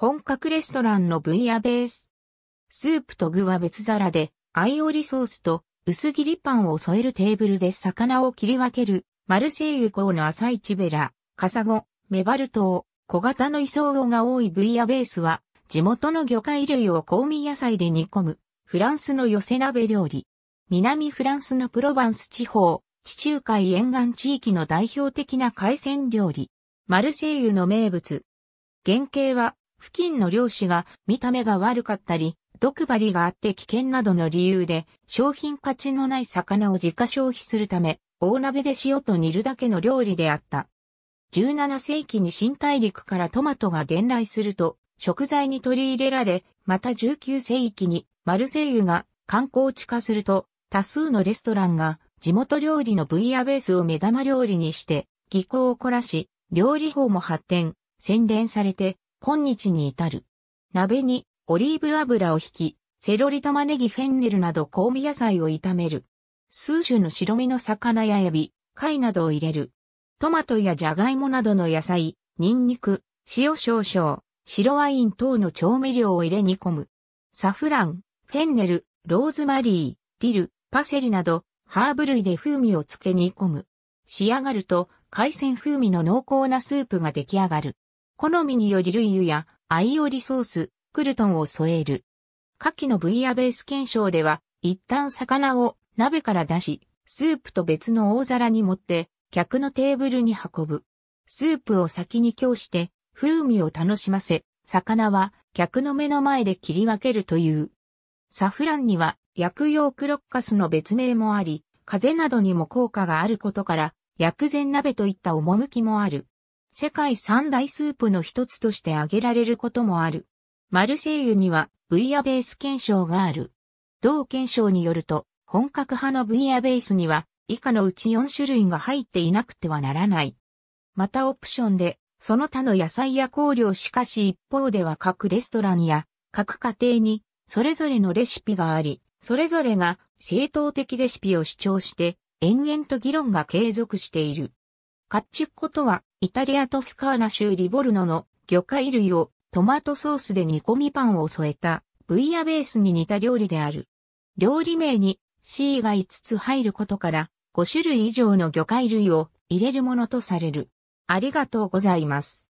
本格レストランのブイヤベース。スープと具は別皿で、アイオリソースと薄切りパンを添えるテーブルで魚を切り分ける、マルセイユ港の朝市ベラ、カサゴ、メバル島、小型のイソウオが多いブイヤベースは、地元の魚介類を香味野菜で煮込む、フランスの寄せ鍋料理。南フランスのプロバンス地方、地中海沿岸地域の代表的な海鮮料理。マルセイユの名物。原型は付近の漁師が見た目が悪かったり、毒針があって危険などの理由で、商品価値のない魚を自家消費するため、大鍋で塩と煮るだけの料理であった。17世紀に新大陸からトマトが伝来すると、食材に取り入れられ、また19世紀にマルセイユが観光地化すると、多数のレストランが地元料理のブイヤベースを目玉料理にして、技巧を凝らし、料理法も発展、洗練されて、今日に至る。鍋にオリーブ油を引き、セロリ玉ねぎフェンネルなど香味野菜を炒める。数種の白身の魚やエビ、貝などを入れる。トマトやジャガイモなどの野菜、ニンニク、塩少々、白ワイン等の調味料を入れ煮込む。サフラン、フェンネル、ローズマリー、ディル、パセリなど、ハーブ類で風味をつけ煮込む。仕上がると、海鮮風味の濃厚なスープが出来上がる。好みによりルイユやアイオリソース、クルトンを添える。下記のブイヤベース検証では、一旦魚を鍋から出し、スープと別の大皿に盛って、客のテーブルに運ぶ。スープを先に供して、風味を楽しませ、魚は客の目の前で切り分けるという。サフランには薬用クロッカスの別名もあり、風邪などにも効果があることから、薬膳鍋といった趣もある。世界三大スープの一つとして挙げられることもある。マルセイユにはブイヤベース検証がある。同検証によると、本格派のブイヤベースには以下のうち4種類が入っていなくてはならない。またオプションで、その他の野菜や香料しかし一方では各レストランや各家庭にそれぞれのレシピがあり、それぞれが正当的レシピを主張して延々と議論が継続している。カッチュッコとは、イタリアトスカーナ州リボルノの魚介類をトマトソースで煮込みパンを添えた、ブイヤベースに似た料理である。料理名に C が5つ入ることから、5種類以上の魚介類を入れるものとされる。ありがとうございます。